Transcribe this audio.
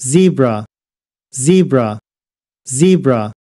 zebra zebra zebra